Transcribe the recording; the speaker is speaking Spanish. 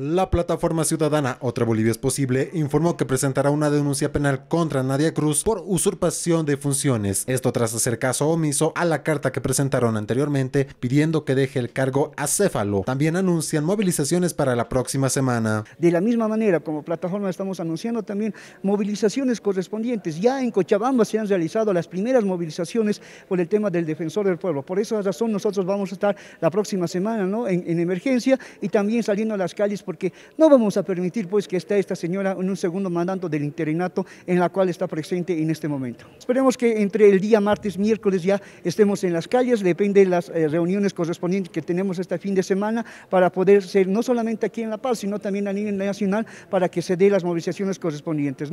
La plataforma ciudadana Otra Bolivia es Posible informó que presentará una denuncia penal contra Nadia Cruz por usurpación de funciones. Esto tras hacer caso omiso a la carta que presentaron anteriormente pidiendo que deje el cargo a Céfalo. También anuncian movilizaciones para la próxima semana. De la misma manera, como plataforma estamos anunciando también movilizaciones correspondientes. Ya en Cochabamba se han realizado las primeras movilizaciones por el tema del defensor del pueblo. Por esa razón nosotros vamos a estar la próxima semana ¿no? en emergencia y también saliendo a las calles porque no vamos a permitir pues que esté esta señora en un segundo mandato del interinato en la cual está presente en este momento. Esperemos que entre el día martes, miércoles ya estemos en las calles, depende de las eh, reuniones correspondientes que tenemos este fin de semana para poder ser no solamente aquí en La Paz, sino también a nivel nacional para que se den las movilizaciones correspondientes.